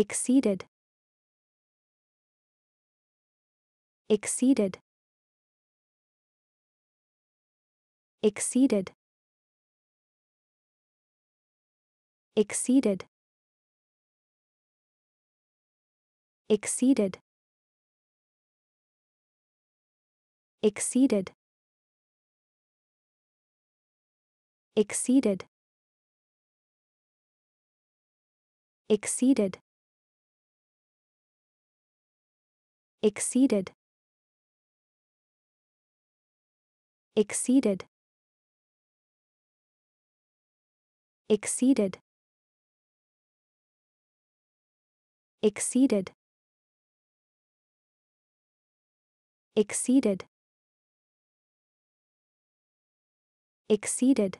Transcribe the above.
exceeded exceeded exceeded exceeded exceeded exceeded exceeded exceeded exceeded exceeded exceeded exceeded exceeded exceeded